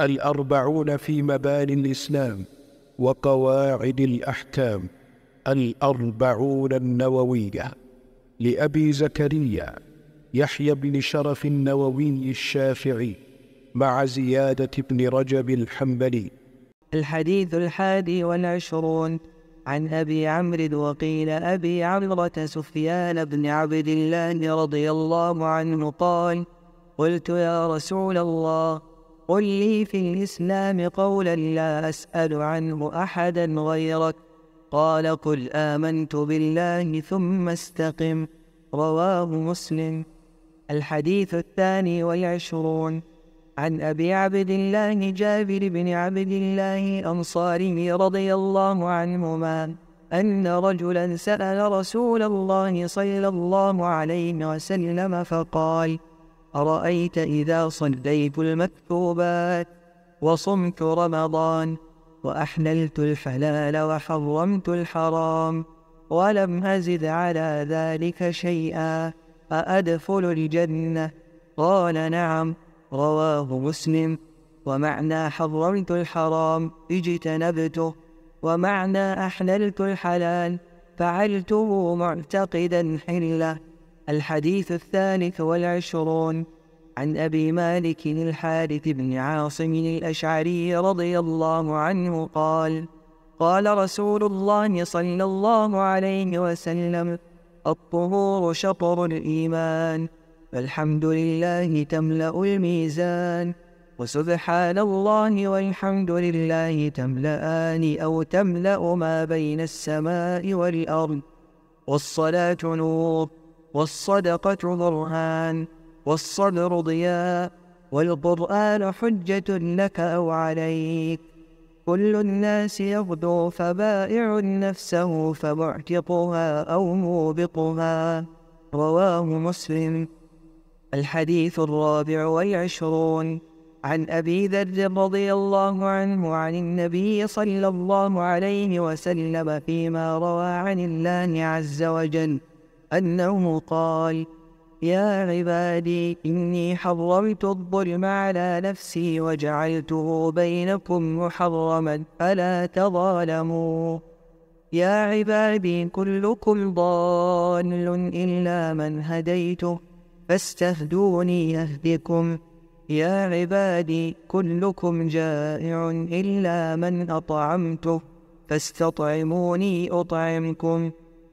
الأربعون في مباني الإسلام وقواعد الأحكام الأربعون النووية لأبي زكريا يحيى بن شرف النووي الشافعي مع زيادة بن رجب الحنبلي الحديث الحادي والعشرون عن أبي عمرو وقيل أبي عمرة سفيان بن عبد الله رضي الله عنه قال قلت يا رسول الله قل لي في الإسلام قولا لا أسأل عنه أحدا غيرك قال قل آمنت بالله ثم استقم رواه مسلم الحديث الثاني والعشرون عن أبي عبد الله جابر بن عبد الله الأنصاري رضي الله عنهما أن رجلا سأل رسول الله صلى الله عليه وسلم فقال: أرأيت إذا صليت المكتوبات وصمت رمضان وأحللت الحلال وحرمت الحرام ولم أزد على ذلك شيئا أأدخل الجنة قال نعم رواه مسلم ومعنى حرمت الحرام اجتنبته ومعنى أحللت الحلال فعلته معتقدا حله الحديث الثالث والعشرون عن أبي مالك الحارث بن عاصم الأشعري رضي الله عنه قال قال رسول الله صلى الله عليه وسلم الطهور شطر الإيمان فالحمد لله تملأ الميزان وسبحان الله والحمد لله تملأان أو تملأ ما بين السماء والأرض والصلاة نور والصدقة برهان والصبر ضياء والقرآن حجة لك أو عليك كل الناس يغدو فبائع نفسه فمعتقها أو موبقها رواه مسلم الحديث الرابع والعشرون عن أبي ذر رضي الله عنه عن النبي صلى الله عليه وسلم فيما روى عن الله عز وجل أنه قال يا عبادي إني حرمت الظلم على نفسي وجعلته بينكم محرما فلا تظالموا يا عبادي كلكم ضال إلا من هديته فاستهدوني أهدكم يا عبادي كلكم جائع إلا من أطعمته فاستطعموني أطعمكم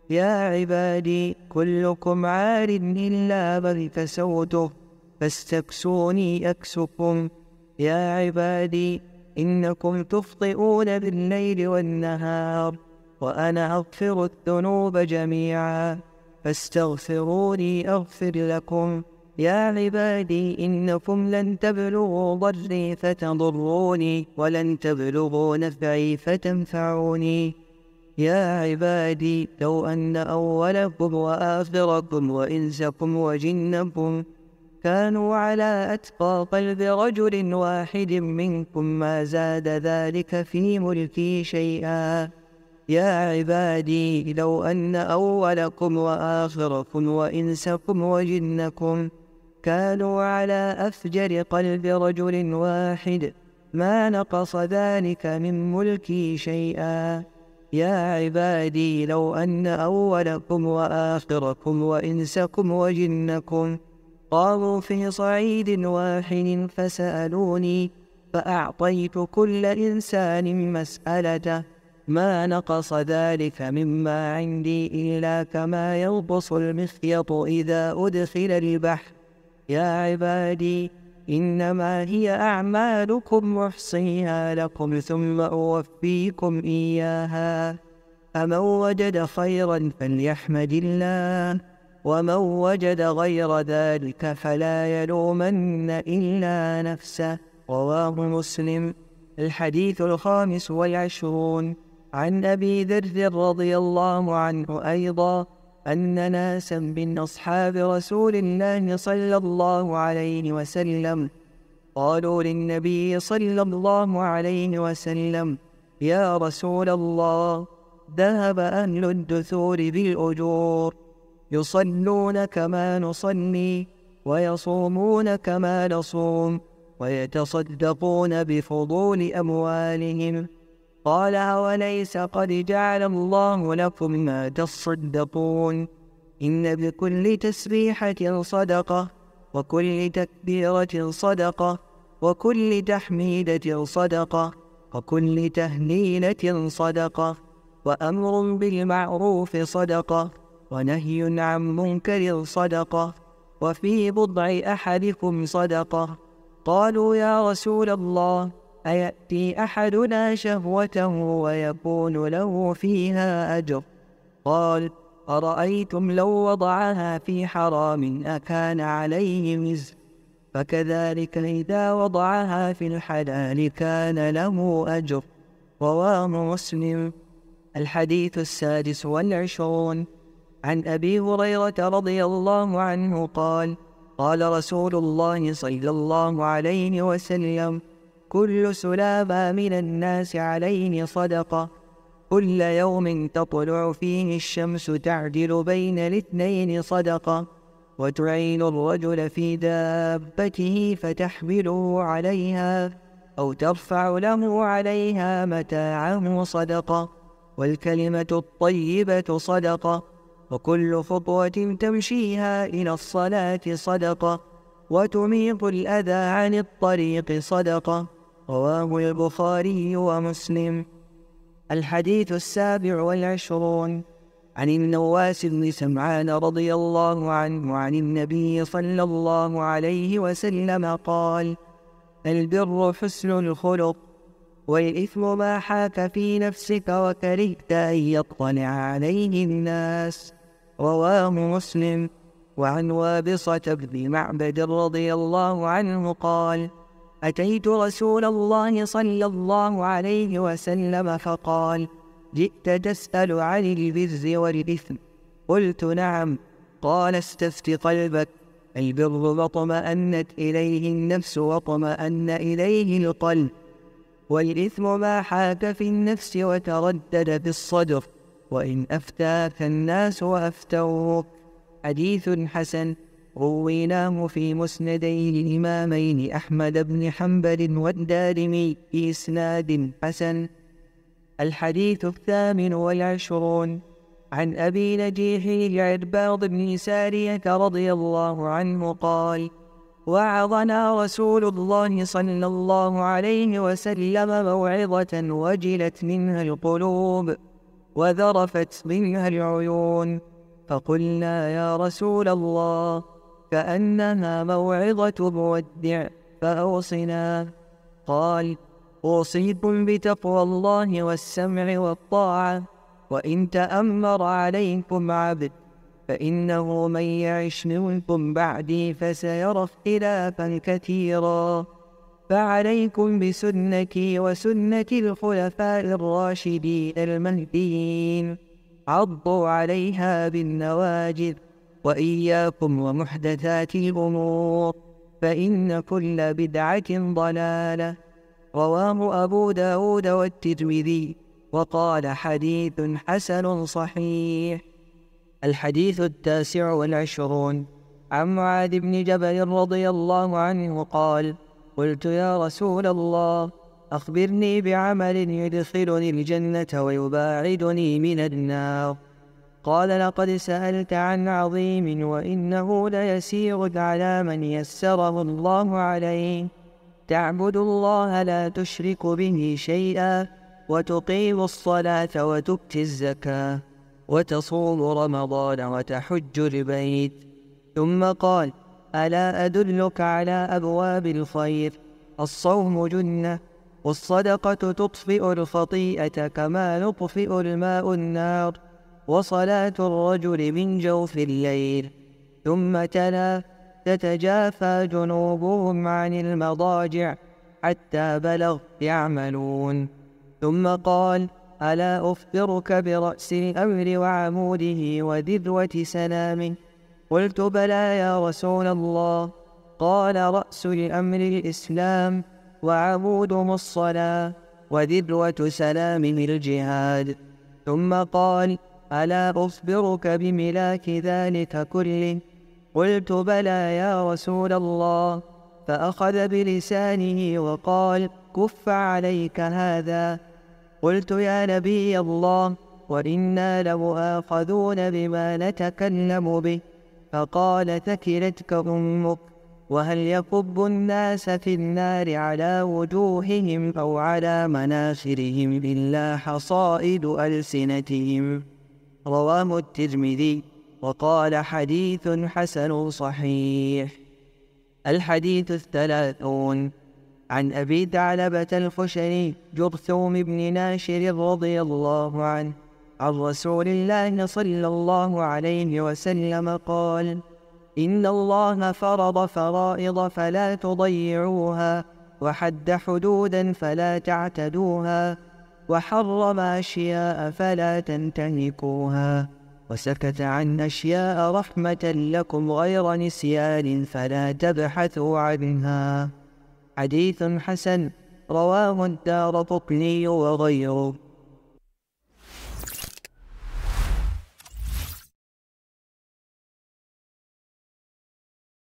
يا عبادي كلكم عار إلا من كسوته فاستكسوني أكسكم يا عبادي إنكم تفطئون بالليل والنهار وأنا أغفر الذنوب جميعا فاستغفروني أغفر لكم يا عبادي إنكم لن تبلغوا ضري فتضروني ولن تبلغوا نفعي فتنفعوني يا عبادي لو أن أولكم وآخركم وإنسكم وجنكم كانوا على أتقى قلب رجل واحد منكم ما زاد ذلك في ملكي شيئا يا عبادي لو أن أولكم وآخركم وإنسكم وجنكم كانوا على أفجر قلب رجل واحد ما نقص ذلك من ملكي شيئا يا عبادي لو أن أولكم وآخركم وإنسكم وجنكم قاموا في صعيد واحد فسألوني فأعطيت كل إنسان مسألته ما نقص ذلك مما عندي إلا كما ينقص المخيط إذا أدخل البحر يا عبادي إنما هي أعمالكم أحصيها لكم ثم أوفيكم إياها فمن وجد خيرا فليحمد الله ومن وجد غير ذلك فلا يلومن إلا نفسه رواه مسلم الحديث الخامس والعشرون عن أبي ذر رضي الله عنه أيضا أن ناسا من أصحاب رسول الله صلى الله عليه وسلم قالوا للنبي صلى الله عليه وسلم يا رسول الله ذهب أهل الدثور بالأجور يصلون كما نصلي ويصومون كما نصوم ويتصدقون بفضول أموالهم قال أوليس قد جعل الله لكم ما تصدقون إن بكل تسبيحة صدقة وكل تكبيرة صدقة وكل تحميدة صدقة وكل تهليلة صدقة وأمر بالمعروف صدقة ونهي عن منكر صدقة وفي بضع أحدكم صدقة قالوا يا رسول الله أيأتي أحدنا شهوته ويكون له فيها أجر قال أرأيتم لو وضعها في حرام أكان عليه وزر فكذلك إذا وضعها في الحلال كان له أجر رواه مسلم الحديث السادس والعشرون عن أبي هريرة رضي الله عنه قال قال رسول الله صلى الله عليه وسلم كل سلامة من الناس عليه صدقة كل يوم تطلع فيه الشمس تعدل بين الاثنين صدقة وتعين الرجل في دابته فتحمله عليها أو ترفع له عليها متاعه صدقة والكلمة الطيبة صدقة وكل خطوة تمشيها إلى الصلاة صدقة وتميق الأذى عن الطريق صدقة رواه البخاري ومسلم الحديث السابع والعشرون عن النواس بن سمعان رضي الله عنه عن النبي صلى الله عليه وسلم قال البر حسن الخلق والإثم ما حاك في نفسك وكرهت أن يطلع عليه الناس رواه مسلم وعن وابصة بن معبد رضي الله عنه قال أتيت رسول الله صلى الله عليه وسلم فقال جئت تسأل عن البر والإثم قلت نعم قال استفت قلبك البر ما اطمأنت إليه النفس واطمأن إليه القلب والإثم ما حاك في النفس وتردد في الصدر وإن أفتاك الناس وأفتوك حديث حسن رويناه في مسندي الإمامين أحمد بن حنبل والدارمي إسناد حسن الحديث الثامن والعشرون عن أبي نجيح العرباض بن سارية رضي الله عنه قال وعظنا رسول الله صلى الله عليه وسلم موعظة وجلت منها القلوب وذرفت منها العيون فقلنا يا رسول الله كأنها موعظة مودع فأوصنا قال أوصيكم بتقوى الله والسمع والطاعة وإن تأمر عليكم عبد فإنه من يعش منكم بعدي فسيرى اختلافا كثيرا فعليكم بسنتي وسنة الخلفاء الراشدين المهديين عضوا عليها بالنواجذ وإياكم ومحدثات الأمور فإن كل بدعة ضلالة رواه أبو داود والترمذي وقال حديث حسن صحيح الحديث التاسع والعشرون عن معاذ بن جبل رضي الله عنه قال قلت يا رسول الله أخبرني بعمل يدخلني الجنة ويباعدني من النار قال لقد سألت عن عظيم وإنه ليسير على من يسره الله عليه تعبد الله لا تشرك به شيئا وتقيم الصلاة وتؤتي الزكاة وتصوم رمضان وتحج البيت ثم قال ألا أدلك على أبواب الخير الصوم جنة والصدقة تطفئ الخطيئة كما نطفئ الماء النار وصلاة الرجل من جوف الليل ثم تلا تتجافى جنوبهم عن المضاجع حتى بلغ يعملون ثم قال ألا أخبرك برأس الأمر وعموده وذروة سلامه قلت بلى يا رسول الله قال رأس الأمر الإسلام وعمودهم الصلاة وذروة سلامه الجهاد ثم قال ألا أخبرك بملاك ذلك كله قلت بلى يا رسول الله فأخذ بلسانه وقال كف عليك هذا قلت يا نبي الله وإنا لمؤاخذون بما نتكلم به فقال ثكلتك أمك وهل يكب الناس في النار على وجوههم أو على مناخرهم إلا حصائد ألسنتهم رواه الترمذي وقال حديث حسن صحيح الحديث الثلاثون عن أبي ثعلبة الخشني جرثوم بن ناشر رضي الله عنه عن رسول الله صلى الله عليه وسلم قال إن الله فرض فرائض فلا تضيعوها وحد حدودا فلا تعتدوها وحرم أشياء فلا تنتهكوها وسكت عن أشياء رحمة لكم غير نسيان فلا تبحثوا عنها حديث حسن رواه الدار قطني وغيره